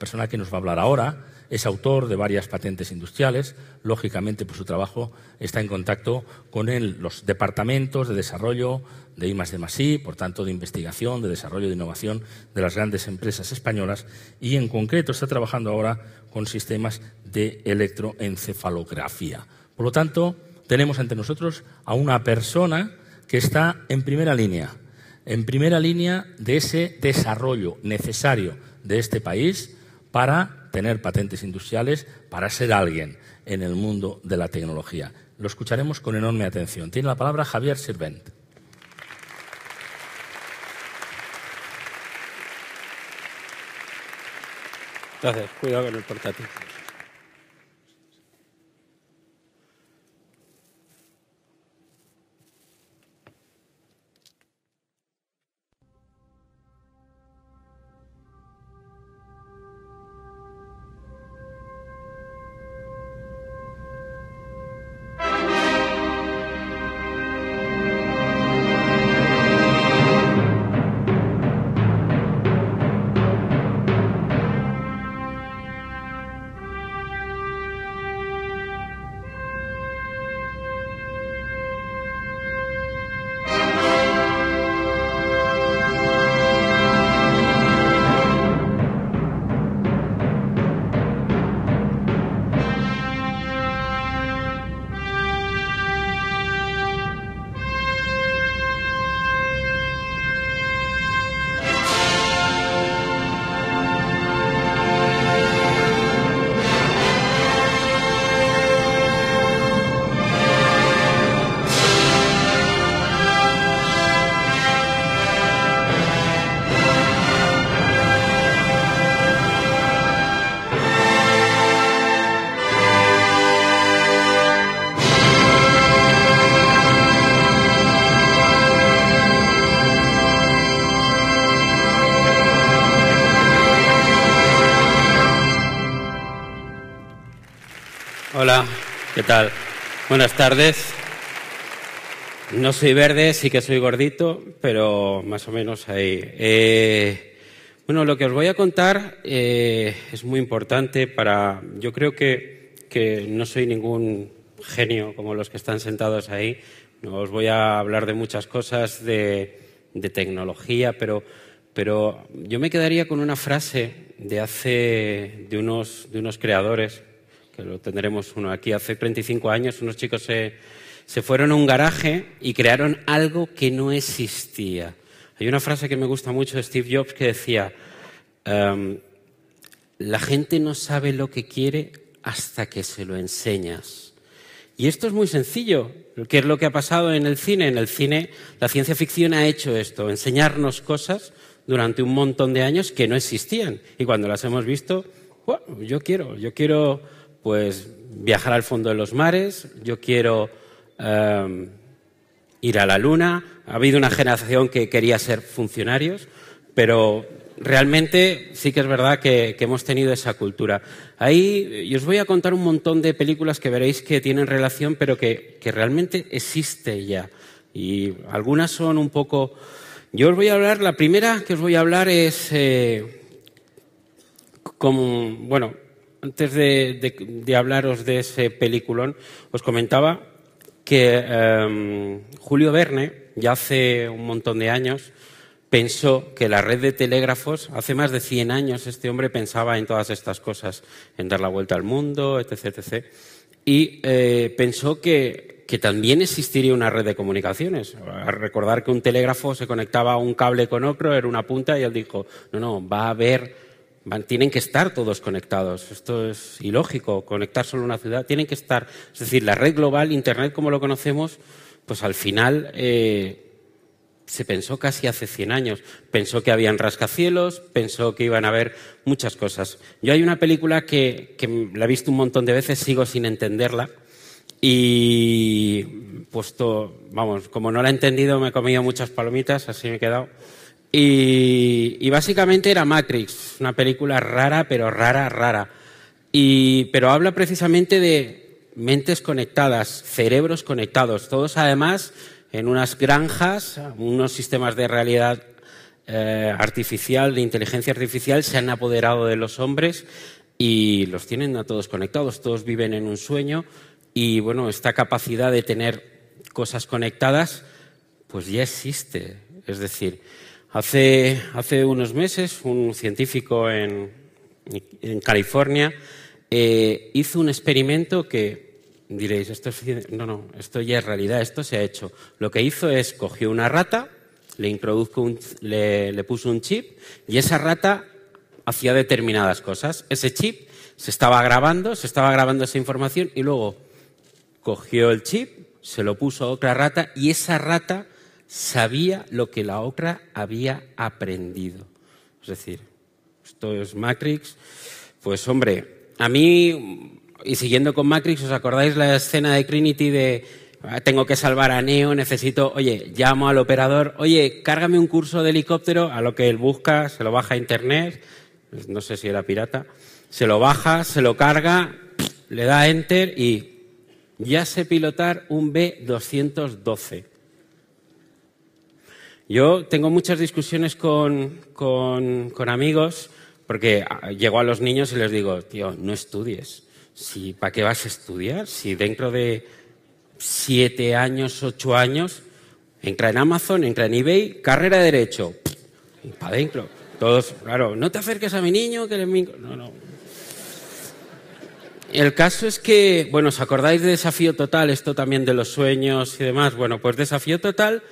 La persona que nos va a hablar ahora es autor de varias patentes industriales. Lógicamente, por pues, su trabajo está en contacto con los departamentos de desarrollo de I, de Masí, por tanto, de investigación, de desarrollo, de innovación de las grandes empresas españolas. Y en concreto está trabajando ahora con sistemas de electroencefalografía. Por lo tanto, tenemos ante nosotros a una persona que está en primera línea, en primera línea de ese desarrollo necesario de este país para tener patentes industriales, para ser alguien en el mundo de la tecnología. Lo escucharemos con enorme atención. Tiene la palabra Javier Sirvent. Gracias. Cuidado con el portátil. Buenas tardes. No soy verde, sí que soy gordito, pero más o menos ahí. Eh, bueno, lo que os voy a contar eh, es muy importante para. Yo creo que, no soy ningún genio como los que están sentados ahí. No os voy a hablar de muchas cosas de, tecnología, pero, pero yo me quedaría con una frase de hace de unos creadores que lo tendremos uno aquí hace 35 años, unos chicos se, fueron a un garaje y crearon algo que no existía. Hay una frase que me gusta mucho de Steve Jobs que decía, em, la gente no sabe lo que quiere hasta que se lo enseñas. Y esto es muy sencillo, ¿Qué es lo que ha pasado en el cine. En el cine la ciencia ficción ha hecho esto, enseñarnos cosas durante un montón de años que no existían. Y cuando las hemos visto, bueno, yo quiero, yo quiero pues viajar al fondo de los mares, yo quiero em, ir a la luna. Ha habido una generación que quería ser funcionarios, pero realmente sí que es verdad que, hemos tenido esa cultura. Ahí, os voy a contar un montón de películas que veréis que tienen relación, pero que, realmente existe ya. Y algunas son un poco... Yo os voy a hablar, la primera que os voy a hablar es... Eh, como, bueno, antes de, hablaros de ese peliculón, os comentaba que em, Julio Verne, ya hace un montón de años, pensó que la red de telégrafos, hace más de 100 años este hombre pensaba en todas estas cosas, en dar la vuelta al mundo, etc. etc. Y eh, pensó que, también existiría una red de comunicaciones. A recordar que un telégrafo se conectaba a un cable con otro, era una punta, y él dijo, no, no, va a haber tienen que estar todos conectados. Esto es ilógico, conectar solo una ciudad. Tienen que estar, es decir, la red global, Internet como lo conocemos, pues al final eh, se pensó casi hace 100 años. Pensó que habían rascacielos, pensó que iban a haber muchas cosas. Yo hay una película que, que la he visto un montón de veces, sigo sin entenderla. Y puesto, vamos, como no la he entendido, me he comido muchas palomitas, así me he quedado. Y, básicamente era Matrix, una película rara, pero rara, rara. Y, pero habla precisamente de mentes conectadas, cerebros conectados, todos además en unas granjas, unos sistemas de realidad eh, artificial, de inteligencia artificial, se han apoderado de los hombres y los tienen a todos conectados, todos viven en un sueño y bueno, esta capacidad de tener cosas conectadas, pues ya existe. Es decir, Hace, hace unos meses un científico en, California eh, hizo un experimento que diréis, esto es, no, no, esto ya es realidad, esto se ha hecho. Lo que hizo es cogió una rata, le, le, le puso un chip y esa rata hacía determinadas cosas. Ese chip se estaba grabando, se estaba grabando esa información y luego cogió el chip, se lo puso a otra rata y esa rata sabía lo que la otra había aprendido. Es decir, esto es Matrix. Pues hombre, a mí, y siguiendo con Matrix, ¿os acordáis la escena de Trinity de ah, tengo que salvar a Neo, necesito, oye, llamo al operador, oye, cárgame un curso de helicóptero, a lo que él busca, se lo baja a internet, pues, no sé si era pirata, se lo baja, se lo carga, le da enter y ya sé pilotar un B212. Yo tengo muchas discusiones con, con, amigos porque ah, llego a los niños y les digo, tío, no estudies. Si, ¿Para qué vas a estudiar? Si dentro de siete años, ocho años, entra en Amazon, entra en eBay, carrera de derecho. Para adentro. Todos, claro, no te acerques a mi niño, que No, no. El caso es que, bueno, ¿os acordáis de Desafío Total? Esto también de los sueños y demás. Bueno, pues Desafío Total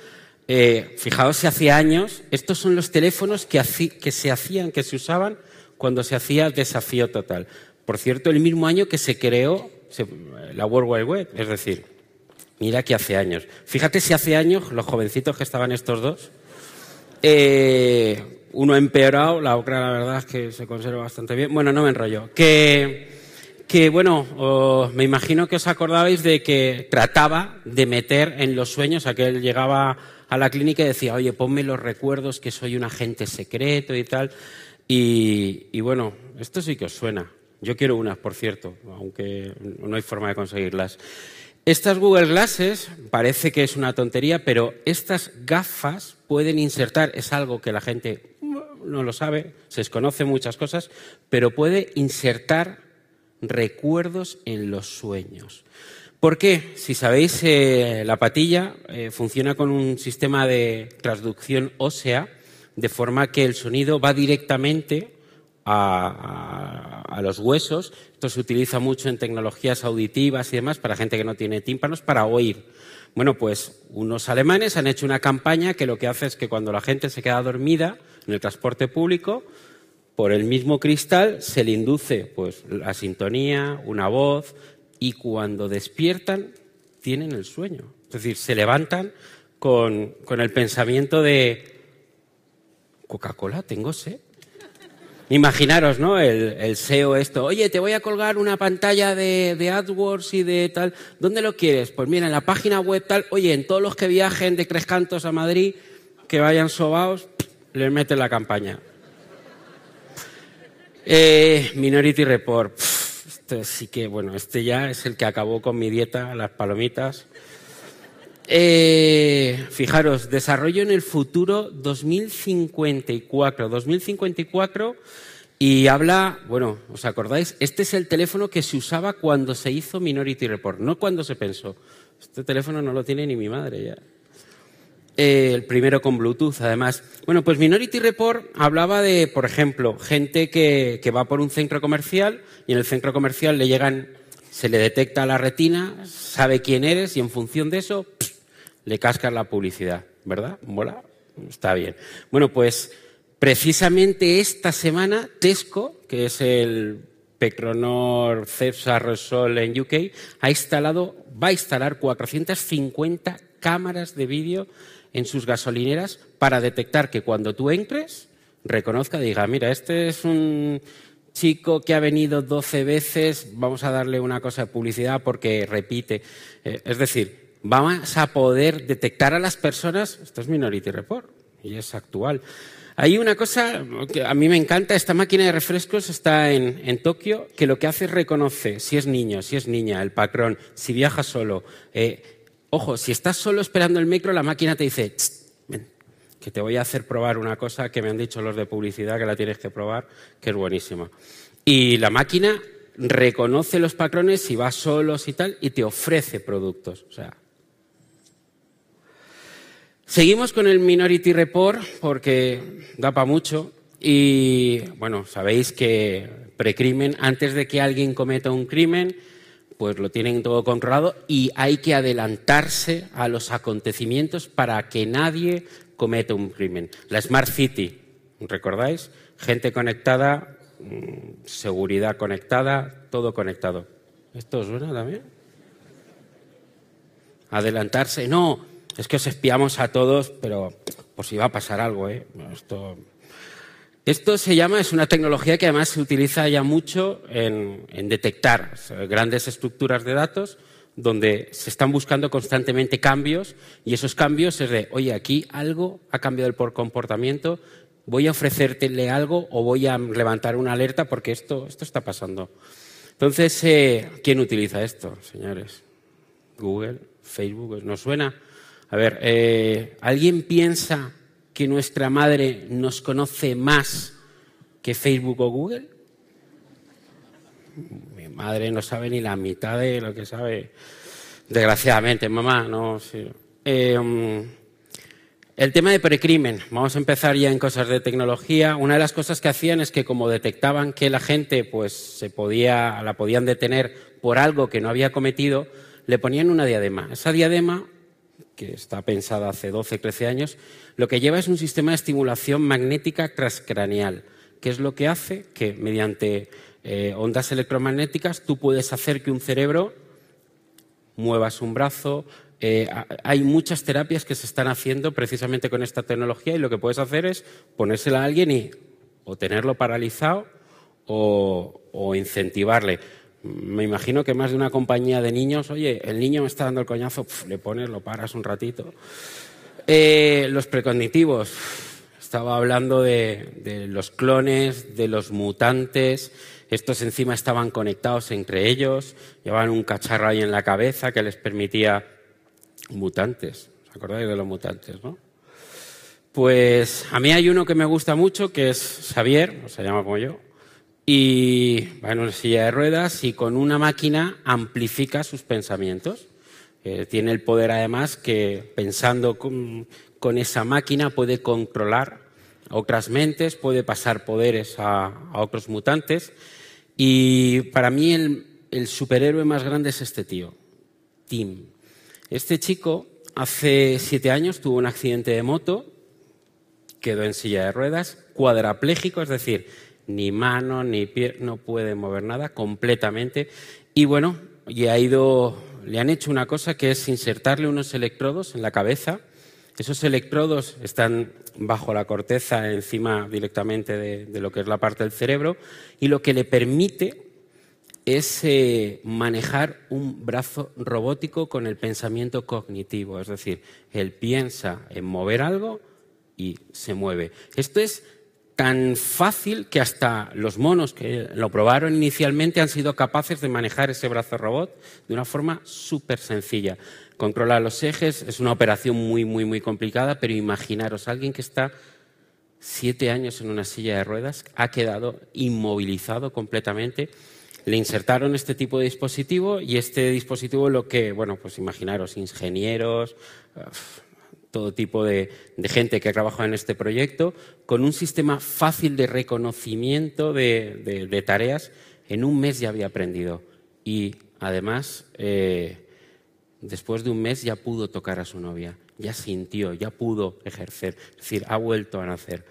eh, fijaos si hace años, estos son los teléfonos que, se hacían, que se usaban cuando se hacía desafío total. Por cierto, el mismo año que se creó la World Wide Web, es decir, mira que hace años. Fíjate si hace años los jovencitos que estaban estos dos, eh, uno empeorado, la otra la verdad es que se conserva bastante bien. Bueno, no me enrollo. Que, bueno, me imagino que os acordabais de que trataba de meter en los sueños, aquel llegaba a la clínica y decía, oye, ponme los recuerdos que soy un agente secreto y tal. Y, bueno, esto sí que os suena. Yo quiero unas, por cierto, aunque no hay forma de conseguirlas. Estas Google Glasses, parece que es una tontería, pero estas gafas pueden insertar, es algo que la gente no lo sabe, se desconoce muchas cosas, pero puede insertar recuerdos en los sueños. ¿Por qué? Si sabéis, eh, la patilla eh, funciona con un sistema de transducción ósea, de forma que el sonido va directamente a, los huesos. Esto se utiliza mucho en tecnologías auditivas y demás para gente que no tiene tímpanos para oír. Bueno, pues unos alemanes han hecho una campaña que lo que hace es que cuando la gente se queda dormida en el transporte público, por el mismo cristal se le induce pues la sintonía, una voz, y cuando despiertan tienen el sueño. Es decir, se levantan con, el pensamiento de Coca-Cola, tengo sed. Imaginaros, ¿no? El, SEO esto. Oye, te voy a colgar una pantalla de, AdWords y de tal. ¿Dónde lo quieres? Pues mira, en la página web tal. Oye, en todos los que viajen de Crescantos a Madrid, que vayan sobaos, les meten la campaña. Eh, Minority Report. Este, así que, bueno, este ya es el que acabó con mi dieta, las palomitas. Eh, fijaros, desarrollo en el futuro 2054. 2054 y habla, bueno, ¿os acordáis? Este es el teléfono que se usaba cuando se hizo Minority Report, no cuando se pensó. Este teléfono no lo tiene ni mi madre ya. Eh, el primero con Bluetooth, además. Bueno, pues Minority Report hablaba de, por ejemplo, gente que, va por un centro comercial y en el centro comercial le llegan, se le detecta la retina, sabe quién eres y en función de eso le cascas la publicidad, ¿verdad? Mola, está bien. Bueno, pues precisamente esta semana Tesco, que es el Petronor Cepsa Resol en UK, ha instalado, va a instalar 450 cámaras de vídeo en sus gasolineras para detectar que cuando tú entres, reconozca, diga, mira, este es un chico que ha venido 12 veces, vamos a darle una cosa de publicidad porque repite. Eh, es decir, vamos a poder detectar a las personas, esto es Minority Report y es actual. Hay una cosa que a mí me encanta, esta máquina de refrescos está en, en, Tokio, que lo que hace es reconoce si es niño, si es niña, el patrón, si viaja solo, eh, Ojo, si estás solo esperando el micro, la máquina te dice, que te voy a hacer probar una cosa que me han dicho los de publicidad que la tienes que probar, que es buenísima. Y la máquina reconoce los patrones y va solos y tal, y te ofrece productos. O sea. Seguimos con el Minority Report porque da para mucho. Y bueno, sabéis que precrimen, antes de que alguien cometa un crimen, pues lo tienen todo controlado y hay que adelantarse a los acontecimientos para que nadie cometa un crimen. La Smart City, ¿recordáis? Gente conectada, mm, seguridad conectada, todo conectado. ¿Esto os suena también? Adelantarse, no, es que os espiamos a todos, pero por si va a pasar algo, ¿eh? Esto esto se llama, es una tecnología que además se utiliza ya mucho en, detectar grandes estructuras de datos donde se están buscando constantemente cambios y esos cambios es de, oye, aquí algo ha cambiado el comportamiento, voy a ofrecértele algo o voy a levantar una alerta porque esto, esto está pasando. Entonces, eh, ¿quién utiliza esto, señores? Google, Facebook, ¿no suena? A ver, eh, ¿alguien piensa que nuestra madre nos conoce más que Facebook o Google? Mi madre no sabe ni la mitad de lo que sabe, desgraciadamente, mamá, no. Em, el tema de precrimen. Vamos a empezar ya en cosas de tecnología. Una de las cosas que hacían es que como detectaban que la gente pues se la podían detener por algo que no había cometido, le ponían una diadema. Esa diadema que está pensada hace 12, 13 años, lo que lleva es un sistema de estimulación magnética transcraneal, que es lo que hace que mediante eh, ondas electromagnéticas tú puedes hacer que un cerebro mueva un brazo. Eh, hay muchas terapias que se están haciendo precisamente con esta tecnología y lo que puedes hacer es ponérsela a alguien y o tenerlo paralizado o incentivarle me imagino que más de una compañía de niños, oye, el niño me está dando el coñazo, le pones, lo paras un ratito. Eh, los precognitivos, estaba hablando de, los clones, de los mutantes, estos encima estaban conectados entre ellos, llevaban un cacharro ahí en la cabeza que les permitía mutantes, ¿os acordáis de los mutantes, no? Pues a mí hay uno que me gusta mucho, que es Xavier, o se llama como yo, y va en una silla de ruedas y con una máquina amplifica sus pensamientos. Eh, tiene el poder además que pensando con, esa máquina puede controlar otras mentes, puede pasar poderes a, otros mutantes. Y para mí el, el superhéroe más grande es este tío, Tim. Este chico hace siete años tuvo un accidente de moto, quedó en silla de ruedas, cuadrapléjico, es decir, ni mano, ni pie, no puede mover nada completamente. Y bueno, ha ido, le han hecho una cosa que es insertarle unos electrodos en la cabeza. Esos electrodos están bajo la corteza, encima directamente de, lo que es la parte del cerebro, y lo que le permite es eh, manejar un brazo robótico con el pensamiento cognitivo, es decir, él piensa en mover algo y se mueve. Esto es tan fácil que hasta los monos que lo probaron inicialmente han sido capaces de manejar ese brazo robot de una forma súper sencilla. Controlar los ejes es una operación muy, muy, muy complicada, pero imaginaros, alguien que está siete años en una silla de ruedas ha quedado inmovilizado completamente. Le insertaron este tipo de dispositivo y este dispositivo lo que, bueno, pues imaginaros, ingenieros todo tipo de, gente que ha trabajado en este proyecto, con un sistema fácil de reconocimiento de, tareas. En un mes ya había aprendido y además, eh, después de un mes ya pudo tocar a su novia, ya sintió, ya pudo ejercer, es decir, ha vuelto a nacer.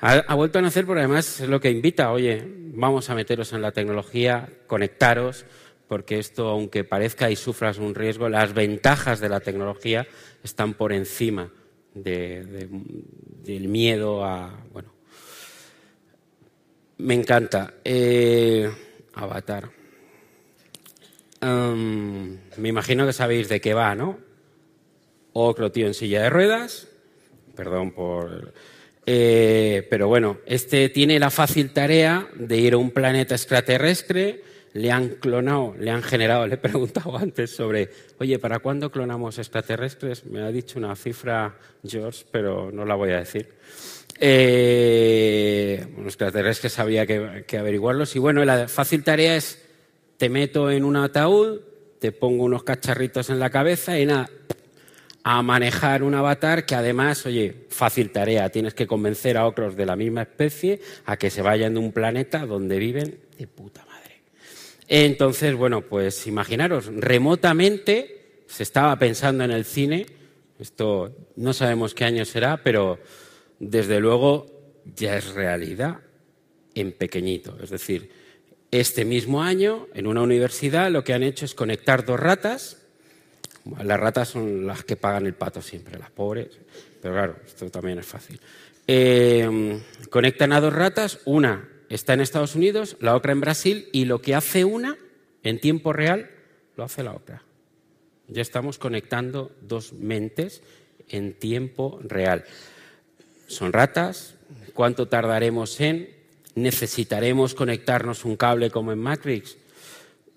Ha, ha vuelto a nacer, porque además es lo que invita, oye, vamos a meteros en la tecnología, conectaros porque esto, aunque parezca y sufras un riesgo, las ventajas de la tecnología están por encima del miedo a... Bueno. Me encanta. Eh, Avatar. me imagino que sabéis de qué va, ¿no? Otro tío en silla de ruedas. Perdón por... Eh, pero bueno, este tiene la fácil tarea de ir a un planeta extraterrestre le han clonado, le han generado. Le he preguntado antes sobre, oye, ¿para cuándo clonamos extraterrestres? Me ha dicho una cifra George, pero no la voy a decir. los eh, extraterrestres había que, que averiguarlos. Y bueno, la fácil tarea es, te meto en un ataúd, te pongo unos cacharritos en la cabeza y nada, a manejar un avatar que además, oye, fácil tarea, tienes que convencer a otros de la misma especie a que se vayan de un planeta donde viven de puta madre. Entonces, bueno, pues imaginaros, remotamente se estaba pensando en el cine, esto no sabemos qué año será, pero desde luego ya es realidad en pequeñito. Es decir, este mismo año, en una universidad, lo que han hecho es conectar dos ratas. Las ratas son las que pagan el pato siempre, las pobres. Pero claro, esto también es fácil. Eh, conectan a dos ratas, una está en Estados Unidos, la otra en Brasil y lo que hace una en tiempo real lo hace la otra. Ya estamos conectando dos mentes en tiempo real. Son ratas, ¿cuánto tardaremos en? ¿Necesitaremos conectarnos un cable como en Matrix?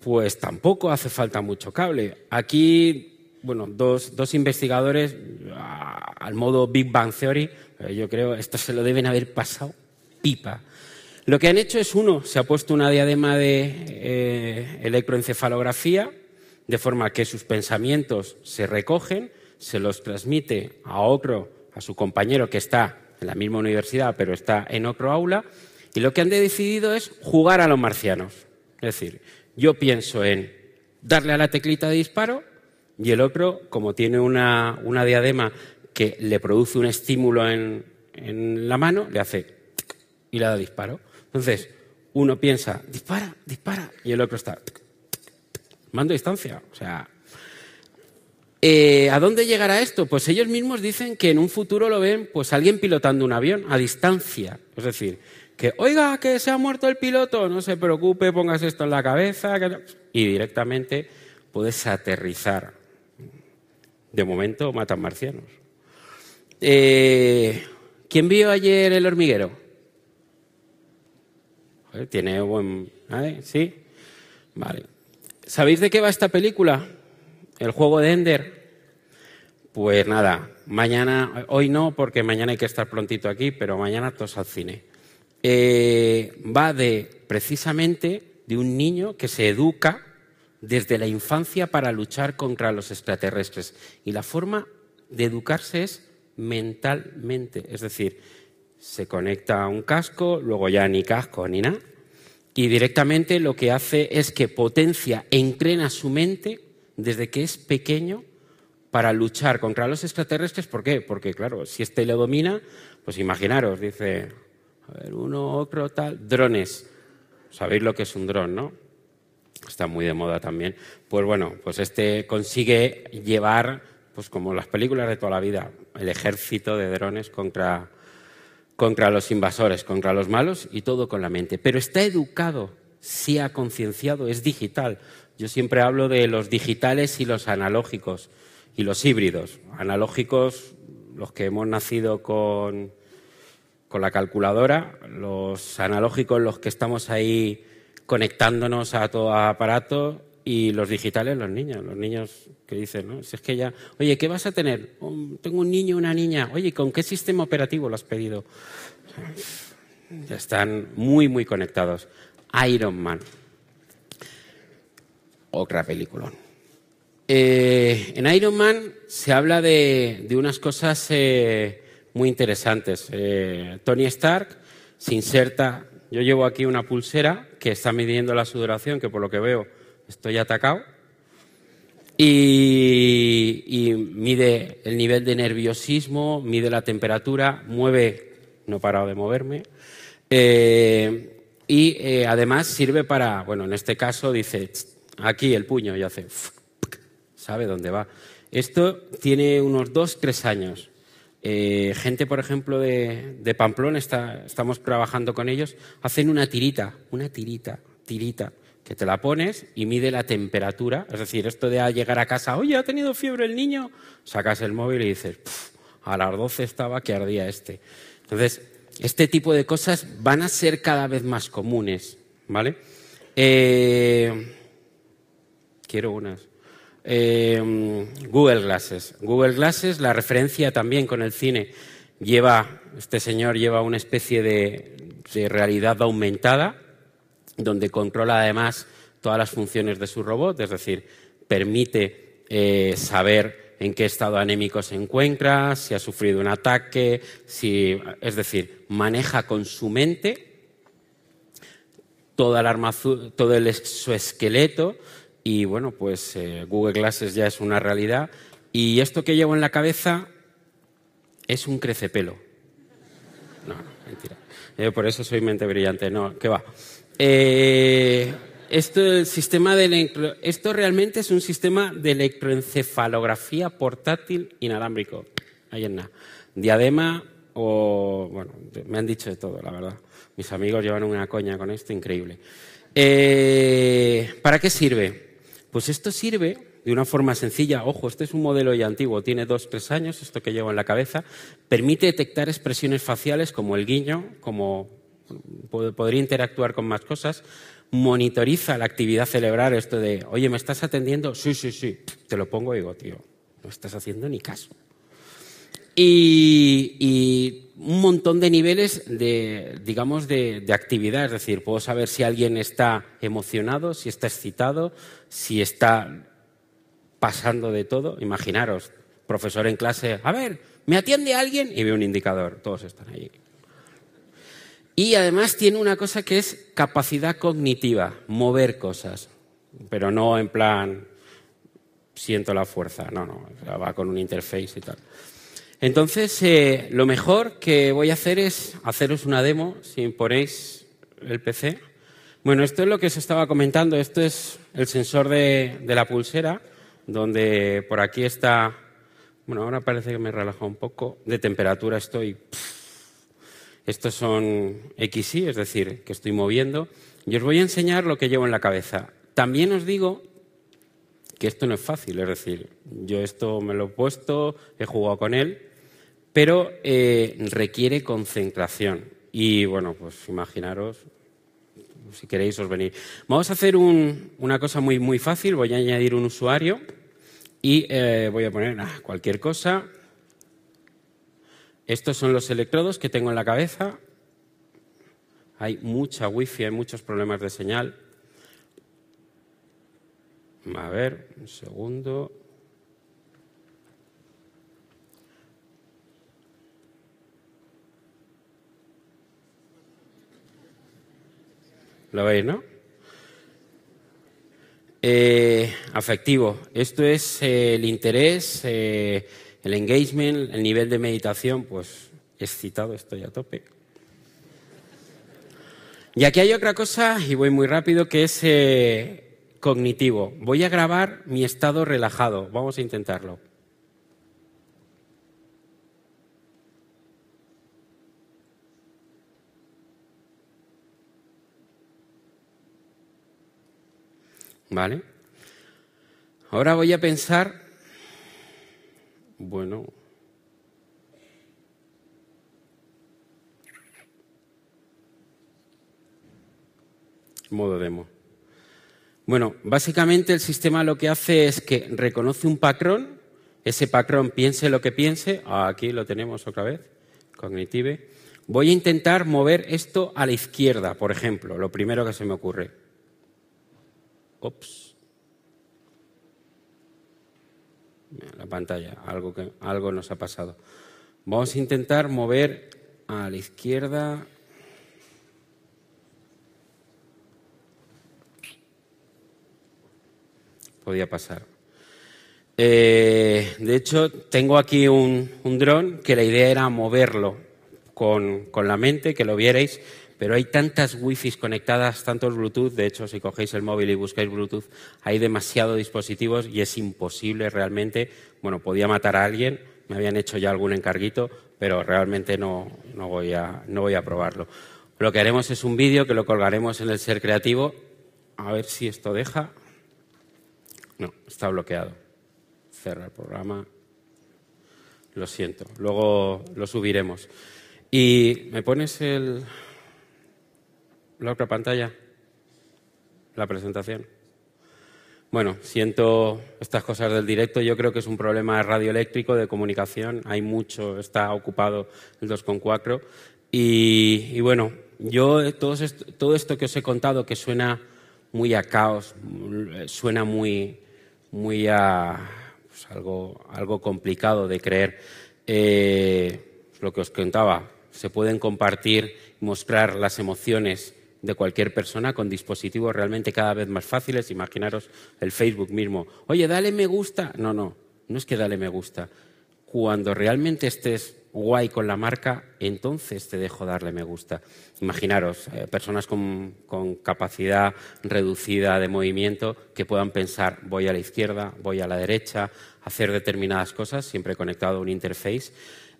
Pues tampoco hace falta mucho cable. Aquí, bueno, dos, dos investigadores ah, al modo Big Bang Theory, eh, yo creo, esto se lo deben haber pasado pipa. Lo que han hecho es uno, se ha puesto una diadema de eh, electroencefalografía, de forma que sus pensamientos se recogen, se los transmite a otro, a su compañero que está en la misma universidad, pero está en otro aula, y lo que han decidido es jugar a los marcianos. Es decir, yo pienso en darle a la teclita de disparo y el otro, como tiene una, diadema que le produce un estímulo en, la mano, le hace y le da disparo. Entonces, uno piensa, dispara, dispara, y el otro está, mando a distancia. O sea, eh, ¿a dónde llegará esto? Pues ellos mismos dicen que en un futuro lo ven, pues alguien pilotando un avión a distancia. Es decir, que, oiga, que se ha muerto el piloto, no se preocupe, pongas esto en la cabeza, y directamente puedes aterrizar. De momento matan marcianos. Eh, ¿Quién vio ayer el hormiguero? Tiene buen... ¿eh? ¿Sí? Vale. ¿Sabéis de qué va esta película? El juego de Ender. Pues nada, mañana, hoy no, porque mañana hay que estar prontito aquí, pero mañana todos al cine. Eh, va de, precisamente, de un niño que se educa desde la infancia para luchar contra los extraterrestres. Y la forma de educarse es mentalmente. Es decir, se conecta a un casco, luego ya ni casco ni nada, y directamente lo que hace es que potencia, entrena su mente desde que es pequeño para luchar contra los extraterrestres. ¿Por qué? Porque, claro, si este le domina, pues imaginaros, dice, a ver, uno, otro, tal, drones. Sabéis lo que es un dron, ¿no? Está muy de moda también. Pues bueno, pues este consigue llevar, pues como las películas de toda la vida, el ejército de drones contra, contra los invasores, contra los malos y todo con la mente. Pero está educado, sí ha concienciado, es digital. Yo siempre hablo de los digitales y los analógicos y los híbridos. Analógicos, los que hemos nacido con, con la calculadora, los analógicos, los que estamos ahí conectándonos a todo aparato y los digitales, los niños, los niños que dicen, ¿no? Si es que ya, oye, ¿qué vas a tener? tengo un niño, una niña. Oye, ¿con qué sistema operativo lo has pedido? están muy, muy conectados. Iron Man. Otra película. Eh, en Iron Man se habla de, de unas cosas eh, muy interesantes. Eh, Tony Stark se inserta. Yo llevo aquí una pulsera que está midiendo la sudoración, que por lo que veo estoy atacado. Y, mide el nivel de nerviosismo, mide la temperatura, mueve, no he parado de moverme. Eh, y eh, además sirve para, bueno, en este caso dice, aquí el puño y hace, sabe dónde va. Esto tiene unos dos, tres años. Eh, gente, por ejemplo, de, Pamplón, estamos trabajando con ellos, hacen una tirita, una tirita, tirita que te la pones y mide la temperatura. Es decir, esto de llegar a casa, oye, ha tenido fiebre el niño, sacas el móvil y dices, a las 12 estaba que ardía este. Entonces, este tipo de cosas van a ser cada vez más comunes, ¿vale? Eh, quiero unas. Eh, Google Glasses. Google Glasses, la referencia también con el cine, lleva, este señor lleva una especie de realidad aumentada, donde controla además todas las funciones de su robot, es decir, permite eh, saber en qué estado anémico se encuentra, si ha sufrido un ataque, si, es decir, maneja con su mente todo el, su esqueleto y bueno, pues eh, Google Glasses ya es una realidad y esto que llevo en la cabeza es un crecepelo. No, mentira. por eso soy mente brillante, no, ¿qué va? Eh, esto, el sistema de esto realmente es un sistema de electroencefalografía portátil inalámbrico. Ahí en nada. Diadema o... Bueno, me han dicho de todo, la verdad. Mis amigos llevan una coña con esto, increíble. Eh, ¿Para qué sirve? Pues esto sirve de una forma sencilla. Ojo, este es un modelo ya antiguo, tiene dos, tres años, esto que llevo en la cabeza. Permite detectar expresiones faciales como el guiño, como podría interactuar con más cosas, monitoriza la actividad cerebral, esto de, oye, ¿me estás atendiendo? Sí, sí, sí, te lo pongo y digo, tío, no estás haciendo ni caso. Y, un montón de niveles de, digamos, de, de actividad, es decir, puedo saber si alguien está emocionado, si está excitado, si está pasando de todo. Imaginaros, profesor en clase, a ver, ¿me atiende alguien? Y veo un indicador, todos están ahí. Y además tiene una cosa que es capacidad cognitiva, mover cosas, pero no en plan siento la fuerza, no, no, va con un interface y tal. Entonces, eh, lo mejor que voy a hacer es haceros una demo, si ponéis el PC. Bueno, esto es lo que os estaba comentando, esto es el sensor de, la pulsera, donde por aquí está, bueno, ahora parece que me he relajado un poco, de temperatura estoy... Estos son XY, es decir, que estoy moviendo. Y os voy a enseñar lo que llevo en la cabeza. También os digo que esto no es fácil, es decir, yo esto me lo he puesto, he jugado con él, pero eh, requiere concentración. Y bueno, pues imaginaros, si queréis os venir. Vamos a hacer una cosa muy, muy fácil, voy a añadir un usuario y eh, voy a poner ah, cualquier cosa estos son los electrodos que tengo en la cabeza. Hay mucha wifi, hay muchos problemas de señal. A ver, un segundo. ¿Lo veis, no? Eh, afectivo. Esto es eh, el interés. Eh, el engagement, el nivel de meditación, pues excitado estoy a tope. Y aquí hay otra cosa, y voy muy rápido, que es eh, cognitivo. Voy a grabar mi estado relajado. Vamos a intentarlo. ¿Vale? Ahora voy a pensar bueno. Modo demo. Bueno, básicamente el sistema lo que hace es que reconoce un patrón, ese patrón piense lo que piense, ah, aquí lo tenemos otra vez, cognitive. Voy a intentar mover esto a la izquierda, por ejemplo, lo primero que se me ocurre. Ops. la pantalla, algo, que, algo nos ha pasado. Vamos a intentar mover a la izquierda. Podía pasar. Eh, de hecho, tengo aquí un, un dron que la idea era moverlo con, con la mente, que lo vierais, pero hay tantas wifis conectadas, tantos Bluetooth, de hecho si cogéis el móvil y buscáis Bluetooth, hay demasiados dispositivos y es imposible realmente, bueno, podía matar a alguien, me habían hecho ya algún encarguito, pero realmente no, voy, a, no voy a probarlo. Lo que haremos es un vídeo que lo colgaremos en el Ser Creativo, a ver si esto deja. No, está bloqueado. Cerra el programa. Lo siento, luego lo subiremos. Y me pones el la otra pantalla, la presentación. Bueno, siento estas cosas del directo. Yo creo que es un problema radioeléctrico de comunicación. Hay mucho, está ocupado el 2.4. Y, y bueno, yo todo esto, que os he contado que suena muy a caos, suena muy, a pues algo, algo complicado de creer. Eh, lo que os contaba, se pueden compartir, mostrar las emociones de cualquier persona con dispositivos realmente cada vez más fáciles. Imaginaros el Facebook mismo. Oye, dale me gusta. No, no, no es que dale me gusta. Cuando realmente estés guay con la marca, entonces te dejo darle me gusta. Imaginaros, eh, personas con, capacidad reducida de movimiento que puedan pensar, voy a la izquierda, voy a la derecha, hacer determinadas cosas, siempre conectado a un interface.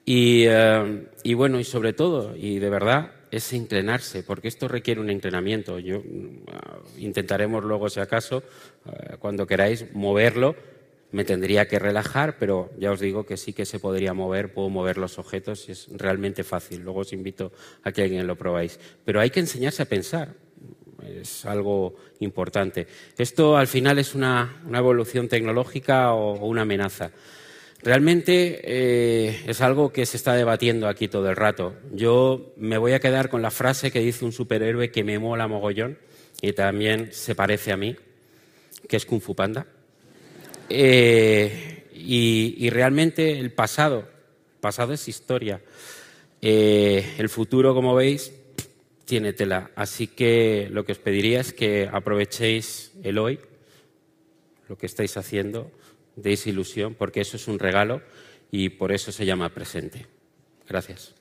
y eh, bueno, y sobre todo, y de verdad, es entrenarse, porque esto requiere un entrenamiento. Yo, mm, intentaremos luego, si acaso, eh, cuando queráis moverlo, me tendría que relajar, pero ya os digo que sí que se podría mover, puedo mover los objetos, y es realmente fácil. Luego os invito a que alguien lo probáis. Pero hay que enseñarse a pensar, es algo importante. Esto al final es una, evolución tecnológica o una amenaza. Realmente eh, es algo que se está debatiendo aquí todo el rato. Yo me voy a quedar con la frase que dice un superhéroe que me mola mogollón y también se parece a mí, que es Kung Fu Panda. Eh, y, realmente el pasado, el pasado es historia. Eh, el futuro, como veis, tiene tela. Así que lo que os pediría es que aprovechéis el hoy, lo que estáis haciendo, de ilusión, porque eso es un regalo y por eso se llama presente. Gracias.